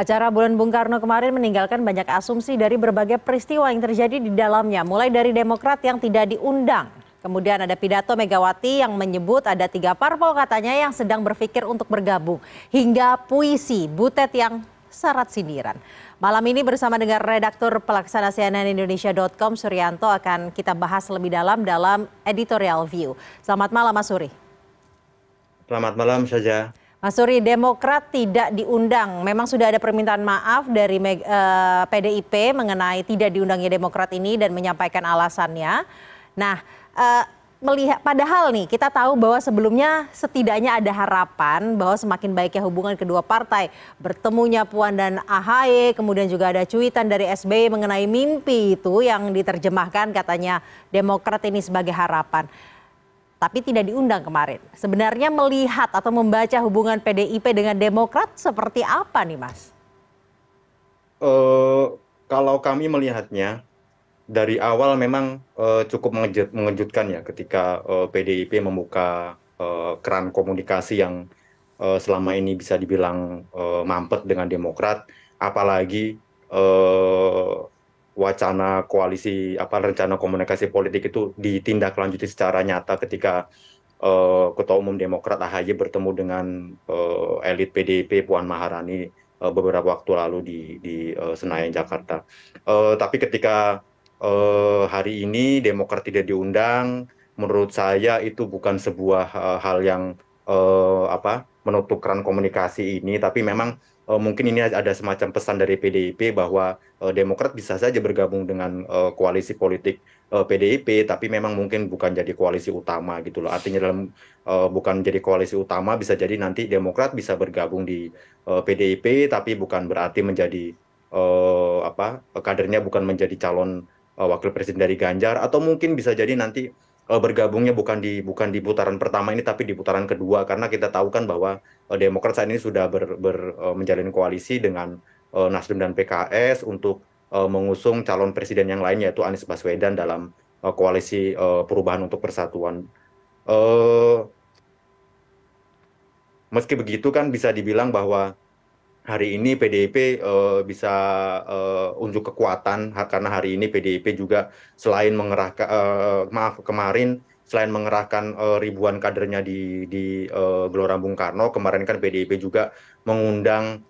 Acara Bulan Bung Karno kemarin meninggalkan banyak asumsi dari berbagai peristiwa yang terjadi di dalamnya, mulai dari Demokrat yang tidak diundang. Kemudian ada pidato Megawati yang menyebut ada tiga parpol katanya yang sedang berpikir untuk bergabung. Hingga puisi butet yang syarat sindiran. Malam ini bersama dengan redaktur pelaksana CNN Indonesia.com Suryanto akan kita bahas lebih dalam dalam editorial view. Selamat malam Mas Suri. Selamat malam saja. Mas Suri, Demokrat tidak diundang. Memang sudah ada permintaan maaf dari uh, eh, PDIP mengenai tidak diundangnya Demokrat ini dan menyampaikan alasannya. Nah, uh, melihat padahal nih kita tahu bahwa sebelumnya setidaknya ada harapan bahwa semakin baiknya hubungan kedua partai bertemunya Puan dan AHY kemudian juga ada cuitan dari SBY mengenai mimpi itu yang diterjemahkan katanya Demokrat ini sebagai harapan tapi tidak diundang kemarin. Sebenarnya melihat atau membaca hubungan PDIP dengan Demokrat seperti apa nih, Mas? Uh, kalau kami melihatnya dari awal memang uh, cukup mengejut, mengejutkan ya ketika uh, eh, PDIP membuka uh, keran komunikasi yang uh, selama ini bisa dibilang uh, mampet dengan Demokrat, apalagi uh, wacana koalisi apa rencana komunikasi politik itu ditindaklanjuti secara nyata ketika uh, ketua umum Demokrat AHY bertemu dengan uh, elit PDIP Puan Maharani uh, beberapa waktu lalu di di uh, Senayan Jakarta. Uh, tapi ketika uh, hari ini Demokrat tidak diundang, menurut saya itu bukan sebuah uh, hal yang uh, apa menutup keran komunikasi ini tapi memang uh, mungkin ini ada semacam pesan dari PDIP bahwa uh, Demokrat bisa saja bergabung dengan uh, koalisi politik uh, PDIP tapi memang mungkin bukan jadi koalisi utama gitu loh artinya dalam uh, bukan jadi koalisi utama bisa jadi nanti Demokrat bisa bergabung di uh, PDIP tapi bukan berarti menjadi uh, apa kadernya bukan menjadi calon uh, wakil presiden dari Ganjar atau mungkin bisa jadi nanti Eh, bergabungnya bukan di bukan di putaran pertama ini tapi di putaran kedua karena kita tahu kan bahwa eh, Demokrat saat ini sudah ber, ber, eh, menjalin koalisi dengan Nasdem dan PKS untuk mengusung calon presiden yang lain yaitu Anies Baswedan dalam koalisi perubahan untuk persatuan. meski begitu kan bisa dibilang bahwa hari ini pdip eh, bisa eh, unjuk kekuatan karena hari ini pdip juga selain mengerahkan eh, maaf kemarin selain mengerahkan ribuan kadernya di di gelora bung karno kemarin kan pdip juga mengundang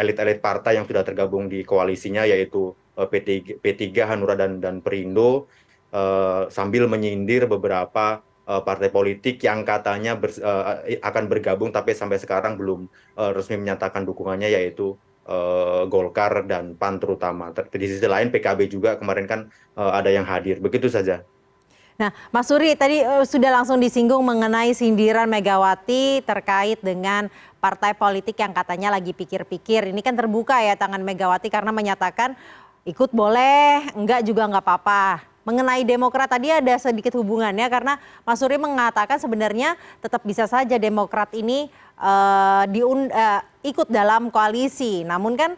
elit elit partai yang sudah tergabung di koalisinya yaitu p tiga hanura dan perindo sambil menyindir beberapa Eh, partai politik yang katanya eh, akan bergabung tapi sampai sekarang belum eh, resmi menyatakan dukungannya yaitu Golkar dan PAN terutama. Di sisi lain PKB juga kemarin kan ada yang hadir. Begitu saja. Nah, Mas Suri tadi uh, sudah langsung disinggung mengenai sindiran Megawati terkait dengan partai politik yang katanya lagi pikir-pikir. Ini kan terbuka ya tangan Megawati karena menyatakan ikut boleh, enggak juga enggak apa-apa mengenai Demokrat tadi ada sedikit hubungannya karena Mas Suri mengatakan sebenarnya tetap bisa saja Demokrat ini uh, diun, uh, ikut dalam koalisi, namun kan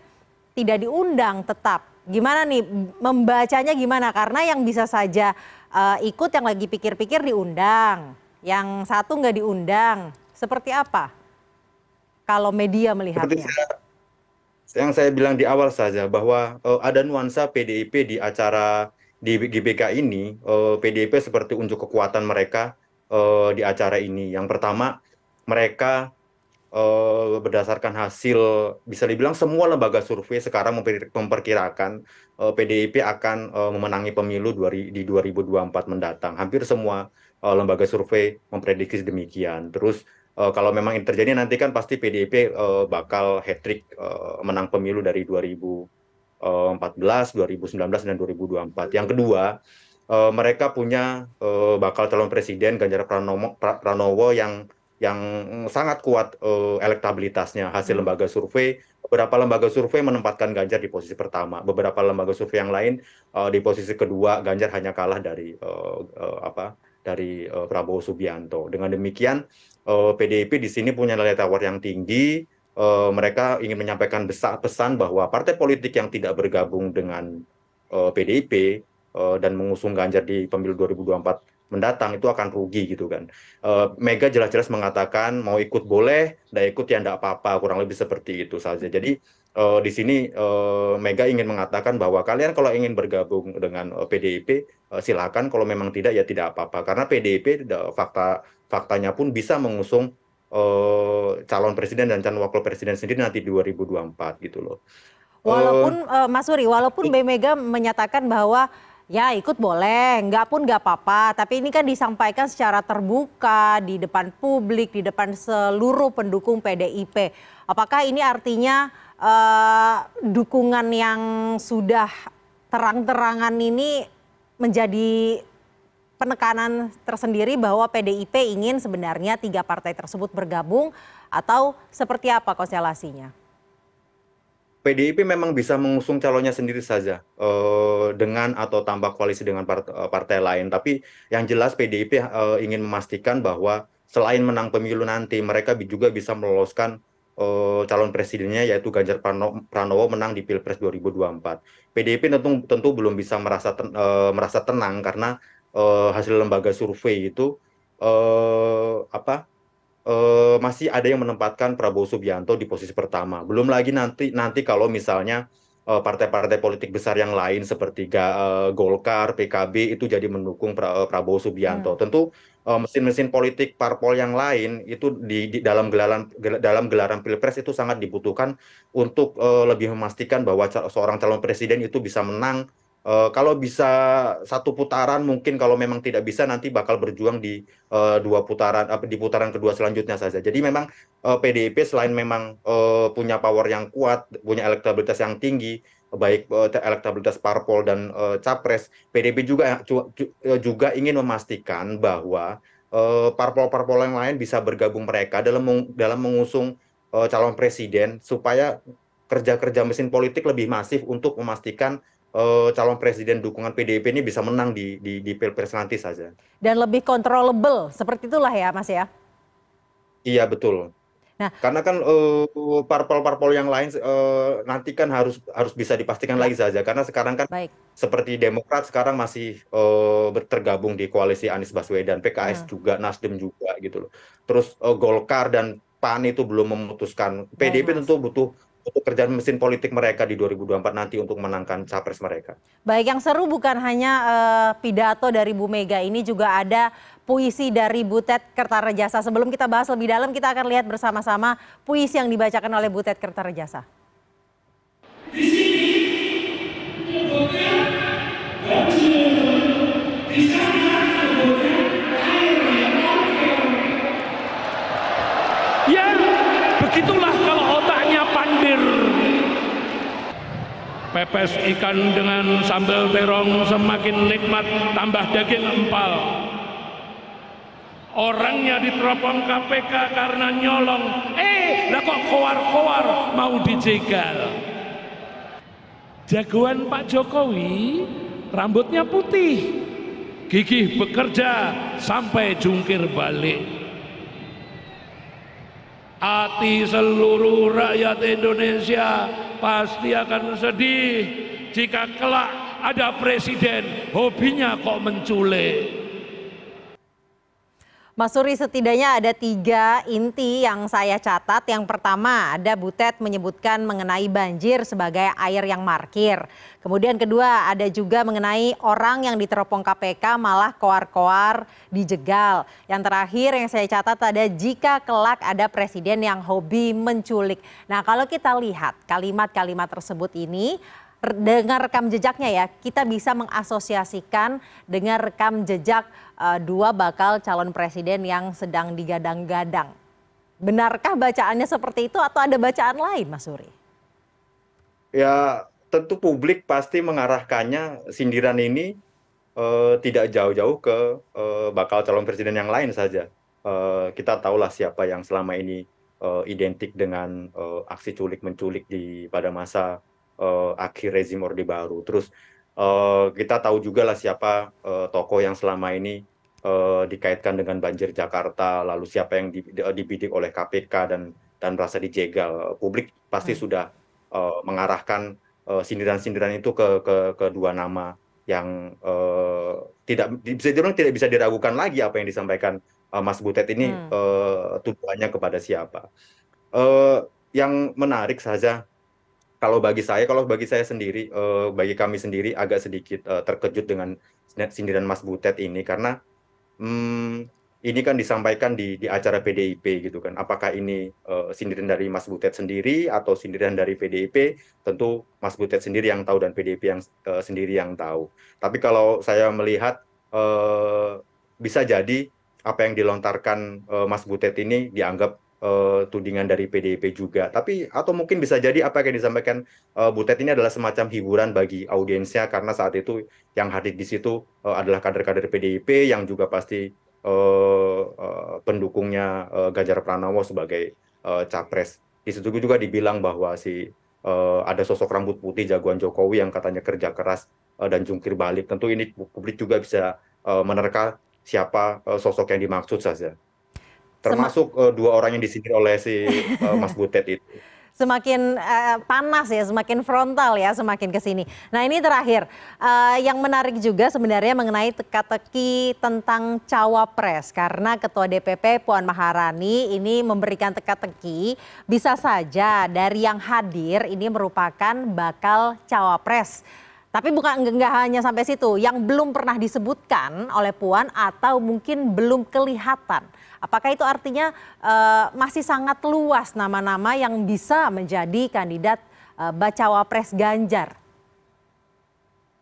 tidak diundang tetap. Gimana nih membacanya gimana? Karena yang bisa saja uh, ikut yang lagi pikir-pikir diundang, yang satu nggak diundang. Seperti apa? Kalau media melihatnya. Yang saya bilang di awal saja bahwa uh, ada nuansa PDIP di acara di GBK ini eh, PDIP seperti unjuk kekuatan mereka eh, di acara ini. Yang pertama, mereka eh, berdasarkan hasil bisa dibilang semua lembaga survei sekarang memperkirakan eh, PDIP akan eh, memenangi pemilu di 2024 mendatang. Hampir semua eh, lembaga survei memprediksi demikian. Terus uh, kalau memang ini terjadi nanti kan pasti PDIP uh, eh, bakal hat trick uh, eh, menang pemilu dari 2000 2014, eh, 2019 dan 2024. Yang kedua, eh, mereka punya eh, bakal calon presiden Ganjar Pranowo, yang yang sangat kuat elektabilitasnya hasil hmm. lembaga survei beberapa lembaga survei menempatkan Ganjar di posisi pertama beberapa lembaga survei yang lain di posisi kedua Ganjar hanya kalah dari apa dari Prabowo Subianto dengan demikian PDIP di sini punya nilai tawar yang tinggi uh, mereka ingin menyampaikan besar pesan bahwa partai politik yang tidak bergabung dengan uh, eh, PDIP uh, eh, dan mengusung Ganjar di pemilu 2024 mendatang itu akan rugi gitu kan. Uh, Mega jelas-jelas mengatakan mau ikut boleh, tidak ikut ya tidak apa-apa, kurang lebih seperti itu saja. Jadi uh, di sini uh, Mega ingin mengatakan bahwa kalian kalau ingin bergabung dengan uh, PDIP uh, silakan, kalau memang tidak ya tidak apa-apa karena PDIP fakta faktanya pun bisa mengusung Eh, calon presiden dan calon wakil presiden sendiri nanti 2024 gitu loh. Walaupun uh, Mas Suri, walaupun B Mega menyatakan bahwa ya ikut boleh, nggak pun nggak apa-apa, tapi ini kan disampaikan secara terbuka di depan publik, di depan seluruh pendukung PDIP. Apakah ini artinya uh, dukungan yang sudah terang-terangan ini menjadi penekanan tersendiri bahwa PDIP ingin sebenarnya tiga partai tersebut bergabung atau seperti apa konstelasinya? PDIP memang bisa mengusung calonnya sendiri saja uh, dengan atau tambah koalisi dengan part, uh, partai lain. Tapi yang jelas PDIP uh, eh, ingin memastikan bahwa selain menang pemilu nanti, mereka juga bisa meloloskan uh, calon presidennya yaitu Ganjar Pranowo, Pranowo menang di Pilpres 2024. PDIP tentu tentu belum bisa merasa ten, uh, merasa tenang karena Eh, hasil lembaga survei itu eh, apa eh, masih ada yang menempatkan Prabowo Subianto di posisi pertama. Belum lagi nanti nanti kalau misalnya partai-partai politik besar yang lain seperti Golkar, PKB itu jadi mendukung Prabowo Subianto. Hmm. Tentu mesin-mesin politik parpol yang lain itu di, di dalam gelaran dalam gelaran pilpres itu sangat dibutuhkan untuk lebih memastikan bahwa seorang calon presiden itu bisa menang Uh, kalau bisa satu putaran mungkin kalau memang tidak bisa nanti bakal berjuang di uh, dua putaran uh, di putaran kedua selanjutnya saja. Jadi memang uh, eh, PDIP selain memang uh, punya power yang kuat, punya elektabilitas yang tinggi, baik uh, elektabilitas parpol dan uh, capres, PDIP juga juga ingin memastikan bahwa parpol parpol-parpol yang lain bisa bergabung mereka dalam dalam mengusung calon presiden supaya kerja-kerja mesin politik lebih masif untuk memastikan uh, calon presiden dukungan PDIP ini bisa menang di di, di pilpres nanti saja. Dan lebih controllable, seperti itulah ya, Mas ya. Iya betul. Nah, karena kan parpol eh, parpol-parpol yang lain uh, nanti kan harus harus bisa dipastikan ya. lagi saja karena sekarang kan baik. seperti Demokrat sekarang masih uh, tergabung di koalisi Anies Baswedan, PKS ya. Nah. juga, Nasdem juga gitu loh. Terus uh, Golkar dan PAN itu belum memutuskan. PDIP ya, tentu butuh untuk kerjaan mesin politik mereka di 2024 nanti untuk menangkan capres mereka. Baik, yang seru bukan hanya uh, pidato dari Bu Mega ini juga ada puisi dari Butet Kertarejasa. Sebelum kita bahas lebih dalam, kita akan lihat bersama-sama puisi yang dibacakan oleh Butet Kertarejasa. Pepes ikan dengan sambal terong semakin nikmat, tambah daging empal. Orangnya diteropong KPK karena nyolong. Eh, lah kok kowar kowar mau dijegal. Jagoan Pak Jokowi rambutnya putih, gigih bekerja sampai jungkir balik hati seluruh rakyat Indonesia pasti akan sedih jika kelak ada presiden hobinya kok menculik Mas Suri setidaknya ada tiga inti yang saya catat. Yang pertama ada Butet menyebutkan mengenai banjir sebagai air yang markir. Kemudian kedua ada juga mengenai orang yang diteropong KPK malah koar-koar dijegal. Yang terakhir yang saya catat ada jika kelak ada presiden yang hobi menculik. Nah kalau kita lihat kalimat-kalimat tersebut ini dengan rekam jejaknya ya, kita bisa mengasosiasikan dengan rekam jejak uh, dua bakal calon presiden yang sedang digadang-gadang. Benarkah bacaannya seperti itu atau ada bacaan lain, Mas Suri? Ya, tentu publik pasti mengarahkannya sindiran ini uh, tidak jauh-jauh ke uh, bakal calon presiden yang lain saja. Uh, kita tahulah siapa yang selama ini uh, identik dengan uh, aksi culik menculik di pada masa uh, akhir rezim orde baru. Terus uh, kita tahu juga lah siapa uh, tokoh yang selama ini uh, dikaitkan dengan banjir Jakarta, lalu siapa yang dibidik oleh KPK dan dan merasa dijegal. Publik pasti hmm. sudah uh, mengarahkan sindiran-sindiran uh, itu ke, ke ke nama yang uh, tidak bisa dibilang tidak bisa diragukan lagi apa yang disampaikan uh, Mas Butet ini hmm. uh, tuduhannya kepada siapa. Uh, yang menarik saja kalau bagi saya, kalau bagi saya sendiri, uh, bagi kami sendiri agak sedikit uh, terkejut dengan sindiran Mas Butet ini karena hmm, ini kan disampaikan di, di acara PDIP gitu kan. Apakah ini uh, sindiran dari Mas Butet sendiri atau sindiran dari PDIP? Tentu Mas Butet sendiri yang tahu dan PDIP yang uh, sendiri yang tahu. Tapi kalau saya melihat uh, bisa jadi apa yang dilontarkan uh, Mas Butet ini dianggap uh, tudingan dari PDIP juga. Tapi atau mungkin bisa jadi apa yang disampaikan uh, eh, Butet ini adalah semacam hiburan bagi audiensnya karena saat itu yang hadir di situ uh, adalah kader-kader PDIP yang juga pasti uh, uh, pendukungnya uh, Ganjar Pranowo sebagai uh, capres. Di situ juga dibilang bahwa si uh, ada sosok rambut putih jagoan Jokowi yang katanya kerja keras uh, dan jungkir balik. Tentu ini publik juga bisa uh, menerka siapa sosok yang dimaksud saja termasuk Sem uh, eh, dua orang yang disindir oleh si uh, Mas Butet itu. Semakin uh, panas ya, semakin frontal ya, semakin ke sini. Nah ini terakhir, uh, yang menarik juga sebenarnya mengenai teka-teki tentang cawapres. Karena Ketua DPP Puan Maharani ini memberikan teka-teki, bisa saja dari yang hadir ini merupakan bakal cawapres. Tapi bukan enggak hanya sampai situ, yang belum pernah disebutkan oleh Puan atau mungkin belum kelihatan. Apakah itu artinya uh, masih sangat luas nama-nama yang bisa menjadi kandidat uh, eh, bacawa pres Ganjar?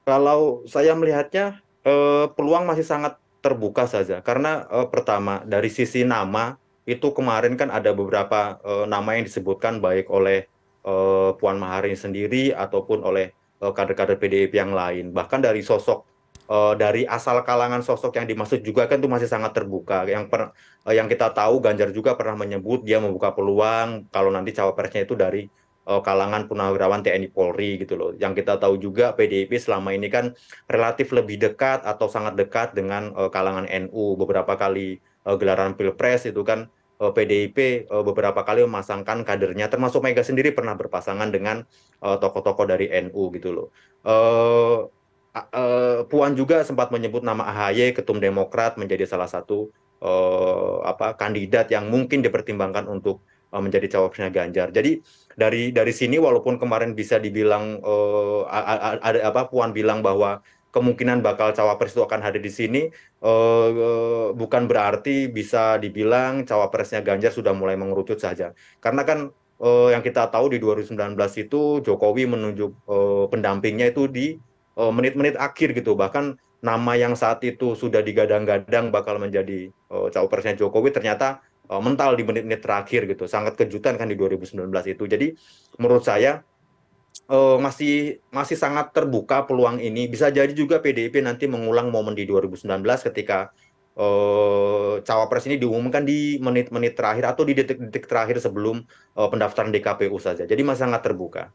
Kalau saya melihatnya uh, peluang masih sangat terbuka saja karena uh, pertama dari sisi nama itu kemarin kan ada beberapa uh, nama yang disebutkan baik oleh uh, Puan Maharani sendiri ataupun oleh kader -kader PDIP yang lain bahkan dari sosok uh, dari asal kalangan sosok yang dimaksud juga kan itu masih sangat terbuka. Yang per, uh, yang kita tahu Ganjar juga pernah menyebut dia membuka peluang kalau nanti cawapresnya itu dari uh, kalangan punawirawan TNI Polri gitu loh. Yang kita tahu juga PDIP selama ini kan relatif lebih dekat atau sangat dekat dengan uh, kalangan NU. Beberapa kali uh, gelaran pilpres itu kan PDIP beberapa kali memasangkan kadernya, termasuk Mega sendiri pernah berpasangan dengan tokoh-tokoh dari NU gitu loh. Puan juga sempat menyebut nama AHY ketum Demokrat menjadi salah satu uh, apa kandidat yang mungkin dipertimbangkan untuk uh, menjadi cawapresnya Ganjar. Jadi dari dari sini walaupun kemarin bisa dibilang uh, ada apa Puan bilang bahwa kemungkinan bakal cawapres itu akan hadir di sini uh, bukan berarti bisa dibilang cawapresnya Ganjar sudah mulai mengerucut saja. Karena kan uh, yang kita tahu di 2019 itu Jokowi menunjuk uh, pendampingnya itu di Eh, menit-menit akhir gitu bahkan nama yang saat itu sudah digadang-gadang bakal menjadi eh, cawapresnya Jokowi ternyata eh, mental di menit-menit terakhir gitu sangat kejutan kan di 2019 itu jadi menurut saya uh, masih masih sangat terbuka peluang ini. Bisa jadi juga PDIP nanti mengulang momen di 2019 ketika uh, cawapres ini diumumkan di menit-menit terakhir atau di detik-detik terakhir sebelum uh, pendaftaran di KPU saja. Jadi masih sangat terbuka.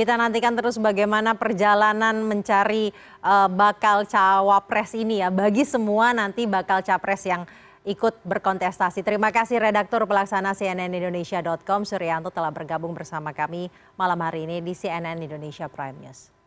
Kita nantikan terus bagaimana perjalanan mencari uh, bakal cawapres ini ya bagi semua nanti bakal capres yang ikut berkontestasi. Terima kasih redaktur pelaksana CNN Indonesia.com Suryanto telah bergabung bersama kami malam hari ini di CNN Indonesia Prime News.